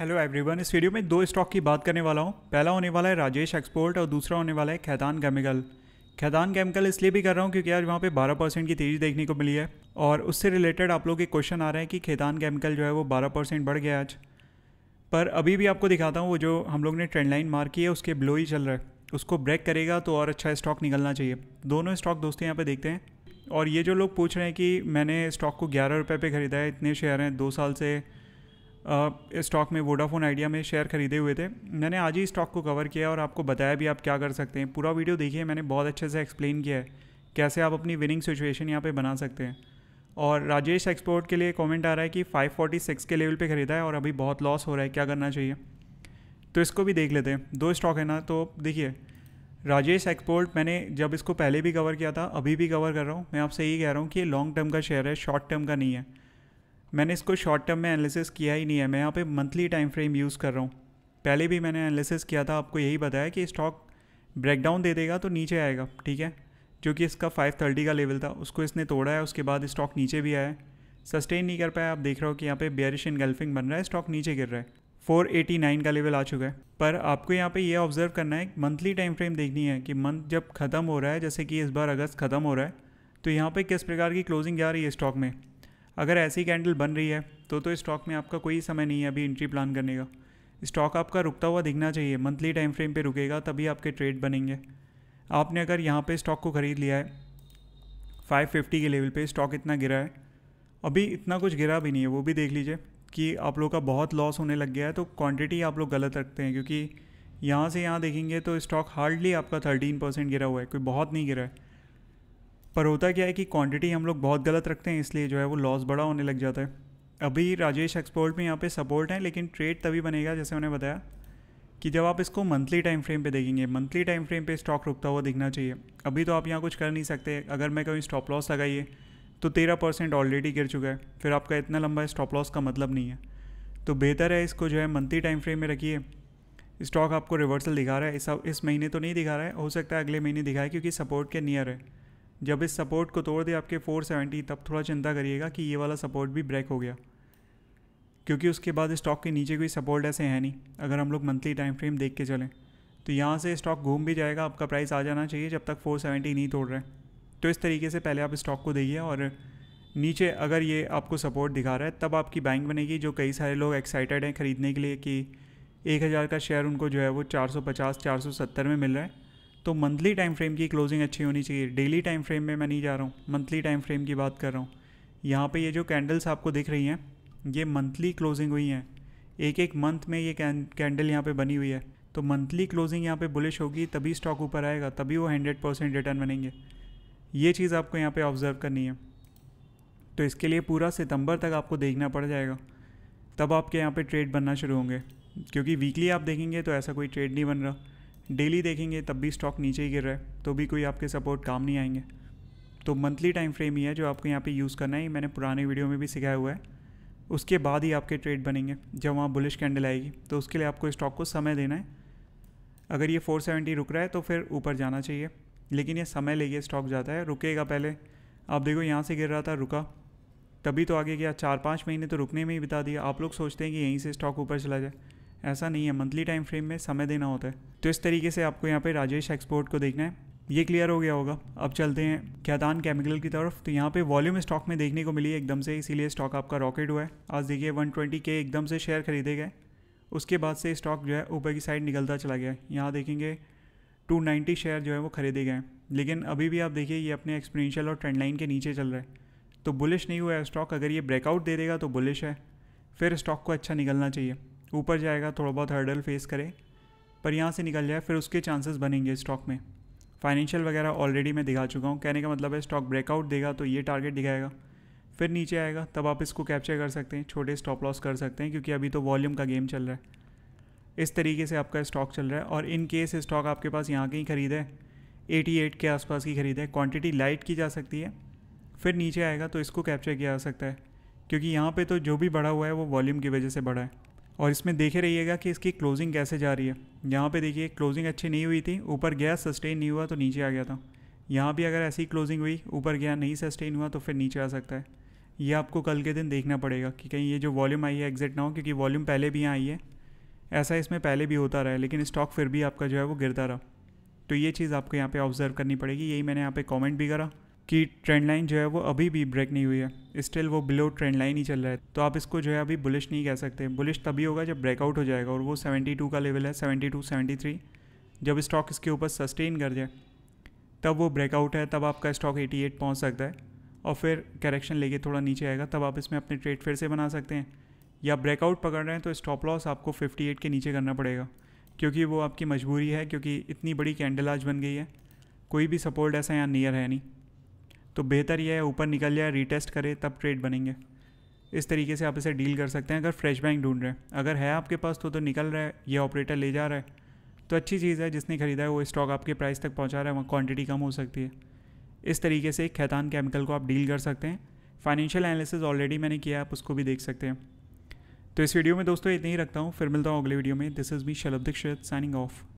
hello everyone इस video में दो स्टॉक की बात करने वाला हूँ पहला होने वाला है राजेश एक्सपोर्ट और दूसरा होने वाला है खैदान केमिकल खैदान केमिकल इसलिए भी कर रहा हूँ क्योंकि आज वहाँ पे 12 परसेंट की तेज़ी देखने को मिली है और उससे रिलेटेड आप लोग के क्वेश्चन आ रहे हैं कि खैदान केमिकल जो है वो बारह परसेंट बढ़ गया आज पर अभी भी आपको दिखाता हूँ वो जो हम लोग ने ट्रेंड लाइन मार की है उसके ब्लो ही चल रहा है उसको ब्रेक करेगा तो और अच्छा स्टॉक निकलना चाहिए दोनों स्टॉक दोस्तों यहाँ पर देखते हैं और ये जो लोग पूछ रहे हैं कि मैंने स्टॉक को ग्यारह रुपये पे ख़रीदा है इतने शेयर हैं दो साल से स्टॉक में वोडाफोन आइडिया में शेयर खरीदे हुए थे मैंने आज ही स्टॉक को कवर किया और आपको बताया भी आप क्या कर सकते हैं पूरा वीडियो देखिए मैंने बहुत अच्छे से एक्सप्लेन किया है कैसे आप अपनी विनिंग सिचुएशन यहाँ पे बना सकते हैं और राजेश एक्सपोर्ट के लिए कमेंट आ रहा है कि 546 के लेवल पे ख़रीदा है और अभी बहुत लॉस हो रहा है क्या करना चाहिए तो इसको भी देख लेते हैं दो स्टॉक है ना तो देखिए राजेश एक्सपोर्ट मैंने जब इसको पहले भी कवर किया था अभी भी कवर कर रहा हूँ मैं आपसे यही कह रहा हूँ कि ये लॉन्ग टर्म का शेयर है शॉर्ट टर्म का नहीं है मैंने इसको शॉर्ट टर्म में एनालिसिस किया ही नहीं है मैं यहाँ पे मंथली टाइम फ्रेम यूज़ कर रहा हूँ पहले भी मैंने एनालिसिस किया था आपको यही बताया कि स्टॉक ब्रेकडाउन दे देगा तो नीचे आएगा ठीक है जो कि इसका फाइव थर्टी का लेवल था उसको इसने तोड़ा है उसके बाद स्टॉक नीचे भी आया है सस्टेन नहीं कर पाया आप देख रहे हो कि यहाँ पे इन इनगल्फिंग बन रहा है स्टॉक नीचे गिर रहा है 489 का लेवल आ चुका है पर आपको यहाँ पे ये यह ऑब्जर्व करना है मंथली टाइम फ्रेम देखनी है कि मंथ जब ख़त्म हो रहा है जैसे कि इस बार अगस्त ख़त्म हो रहा है तो यहाँ पे किस प्रकार की क्लोजिंग जा रही है स्टॉक में अगर ऐसी कैंडल बन रही है तो तो स्टॉक में आपका कोई समय नहीं है अभी एंट्री प्लान करने का स्टॉक आपका रुकता हुआ दिखना चाहिए मंथली टाइम फ्रेम पर रुकेगा तभी आपके ट्रेड बनेंगे आपने अगर यहाँ पर स्टॉक को ख़रीद लिया है 550 के लेवल पे स्टॉक इतना गिरा है अभी इतना कुछ गिरा भी नहीं है वो भी देख लीजिए कि आप लोग का बहुत लॉस होने लग गया है तो क्वांटिटी आप लोग गलत रखते हैं क्योंकि यहाँ से यहाँ देखेंगे तो स्टॉक हार्डली आपका थर्टीन परसेंट गिरा हुआ है कोई बहुत नहीं गिरा है पर होता क्या है कि क्वांटिटी हम लोग बहुत गलत रखते हैं इसलिए जो है वो लॉस बड़ा होने लग जाता है अभी राजेश एक्सपोर्ट में यहाँ पे सपोर्ट है लेकिन ट्रेड तभी बनेगा जैसे उन्हें बताया कि जब आप इसको मंथली टाइम फ्रेम पे देखेंगे मंथली टाइम फ्रेम पे स्टॉक रुकता हुआ दिखना चाहिए अभी तो आप यहाँ कुछ कर नहीं सकते अगर मैं कभी स्टॉप लॉस लगाइए तो तेरह परसेंट ऑलरेडी गिर चुका है फिर आपका इतना लंबा स्टॉप लॉस का मतलब नहीं है तो बेहतर है इसको जो है मंथली टाइम फ्रेम में रखिए स्टॉक आपको रिवर्सल दिखा रहा है इस इस महीने तो नहीं दिखा रहा है हो सकता है अगले महीने दिखाए क्योंकि सपोर्ट के नियर है जब इस सपोर्ट को तोड़ दे आपके 470 तब थोड़ा चिंता करिएगा कि ये वाला सपोर्ट भी ब्रेक हो गया क्योंकि उसके बाद स्टॉक के नीचे कोई सपोर्ट ऐसे है नहीं अगर हम लोग मंथली टाइम फ्रेम देख के चलें तो यहाँ से स्टॉक घूम भी जाएगा आपका प्राइस आ जाना चाहिए जब तक 470 नहीं तोड़ रहे तो इस तरीके से पहले आप स्टॉक को देखिए और नीचे अगर ये आपको सपोर्ट दिखा रहा है तब आपकी बैंक बनेगी जो कई सारे लोग एक्साइटेड हैं ख़रीदने के लिए कि एक हज़ार का शेयर उनको जो है वो सौ सत्तर में मिल रहा है तो मंथली टाइम फ्रेम की क्लोजिंग अच्छी होनी चाहिए डेली टाइम फ्रेम में मैं नहीं जा रहा हूँ मंथली टाइम फ्रेम की बात कर रहा हूँ यहाँ पे ये जो कैंडल्स आपको दिख रही हैं ये मंथली क्लोजिंग हुई हैं एक एक मंथ में ये कैंडल यहाँ पे बनी हुई है तो मंथली क्लोजिंग यहाँ पे बुलिश होगी तभी स्टॉक ऊपर आएगा तभी वो हंड्रेड परसेंट रिटर्न बनेंगे ये चीज़ आपको यहाँ पे ऑब्जर्व करनी है तो इसके लिए पूरा सितंबर तक आपको देखना पड़ जाएगा तब आपके यहाँ पे ट्रेड बनना शुरू होंगे क्योंकि वीकली आप देखेंगे तो ऐसा कोई ट्रेड नहीं बन रहा डेली देखेंगे तब भी स्टॉक नीचे ही गिर रहा है तो भी कोई आपके सपोर्ट काम नहीं आएंगे तो मंथली टाइम फ्रेम ही है जो आपको यहाँ पे यूज़ करना है मैंने पुराने वीडियो में भी सिखाया हुआ है उसके बाद ही आपके ट्रेड बनेंगे जब वहाँ बुलिश कैंडल आएगी तो उसके लिए आपको स्टॉक को समय देना है अगर ये 470 रुक रहा है तो फिर ऊपर जाना चाहिए लेकिन ये समय लेके स्टॉक जाता है रुकेगा पहले आप देखो यहाँ से गिर रहा था रुका तभी तो आगे गया चार पाँच महीने तो रुकने में ही बिता दिया आप लोग सोचते हैं कि यहीं से स्टॉक ऊपर चला जाए ऐसा नहीं है मंथली टाइम फ्रेम में समय देना होता है तो इस तरीके से आपको यहाँ पे राजेश एक्सपोर्ट को देखना है ये क्लियर हो गया होगा अब चलते हैं खैतान केमिकल की तरफ तो यहाँ पे वॉल्यूम स्टॉक में देखने को मिली एकदम से इसीलिए स्टॉक आपका रॉकेट हुआ है आज देखिए वन के एकदम से शेयर खरीदे गए उसके बाद से स्टॉक जो है ऊपर की साइड निकलता चला गया यहाँ देखेंगे 290 शेयर जो है वो खरीदे गए लेकिन अभी भी आप देखिए ये अपने एक्सपीरियंशियल और ट्रेंड लाइन के नीचे चल रहा है तो बुलिश नहीं हुआ है स्टॉक अगर ये ब्रेकआउट दे देगा तो बुलिश है फिर स्टॉक को अच्छा निकलना चाहिए ऊपर जाएगा थोड़ा बहुत हर्डल फेस करे पर यहाँ से निकल जाए फिर उसके चांसेस बनेंगे स्टॉक में फाइनेंशियल वगैरह ऑलरेडी मैं दिखा चुका हूँ कहने का मतलब है स्टॉक ब्रेकआउट देगा तो ये टारगेट दिखाएगा फिर नीचे आएगा तब आप इसको कैप्चर कर सकते हैं छोटे स्टॉप लॉस कर सकते हैं क्योंकि अभी तो वॉल्यूम का गेम चल रहा है इस तरीके से आपका स्टॉक चल रहा है और इन केस स्टॉक आपके पास यहाँ के ही खरीदे है एट के आसपास की खरीदे है क्वांटिटी लाइट की जा सकती है फिर नीचे आएगा तो इसको कैप्चर किया जा सकता है क्योंकि यहाँ पे तो जो भी बढ़ा हुआ है वो वॉल्यूम की वजह से बढ़ा है और इसमें देखे रहिएगा कि इसकी क्लोजिंग कैसे जा रही है यहाँ पे देखिए क्लोजिंग अच्छी नहीं हुई थी ऊपर गया सस्टेन नहीं हुआ तो नीचे आ गया था यहाँ भी अगर ऐसी क्लोजिंग हुई ऊपर गया नहीं सस्टेन हुआ तो फिर नीचे आ सकता है ये आपको कल के दिन देखना पड़ेगा कि कहीं ये जो वॉल्यूम आई है एग्जिट ना हो क्योंकि वॉल्यूम पहले भी यहाँ आई है ऐसा इसमें पहले भी होता रहा है लेकिन स्टॉक फिर भी आपका जो है वो गिरता रहा तो ये चीज़ आपको यहाँ पर ऑब्जर्व करनी पड़ेगी यही मैंने यहाँ पर कॉमेंट भी करा कि ट्रेंड लाइन जो है वो अभी भी ब्रेक नहीं हुई है स्टिल वो बिलो ट्रेंड लाइन ही चल रहा है तो आप इसको जो है अभी बुलिश नहीं कह सकते बुलिश तभी होगा जब ब्रेकआउट हो जाएगा और वो 72 का लेवल है 72 73 जब स्टॉक इसके ऊपर सस्टेन कर जाए तब वो ब्रेकआउट है तब आपका स्टॉक 88 पहुँच सकता है और फिर करेक्शन लेके थोड़ा नीचे आएगा तब आप इसमें अपने ट्रेड फिर से बना सकते हैं या ब्रेकआउट पकड़ रहे हैं तो स्टॉप लॉस आपको 58 के नीचे करना पड़ेगा क्योंकि वो आपकी मजबूरी है क्योंकि इतनी बड़ी कैंडल आज बन गई है कोई भी सपोर्ट ऐसा यहाँ नियर है नहीं तो बेहतर यह है ऊपर निकल जाए रीटेस्ट करे तब ट्रेड बनेंगे इस तरीके से आप इसे डील कर सकते हैं अगर फ्रेश बैंक ढूंढ रहे हैं अगर है आपके पास तो तो निकल रहा है ये ऑपरेटर ले जा रहा है तो अच्छी चीज़ है जिसने ख़रीदा है वो स्टॉक आपके प्राइस तक पहुंचा रहा है वहाँ क्वांटिटी कम हो सकती है इस तरीके से खैतान केमिकल को आप डील कर सकते हैं फाइनेंशियल एनालिसिस ऑलरेडी मैंने किया आप उसको भी देख सकते हैं तो इस वीडियो में दोस्तों इतना ही रखता हूँ फिर मिलता हूँ अगले वीडियो में this is me Shalabh Dikshit signing of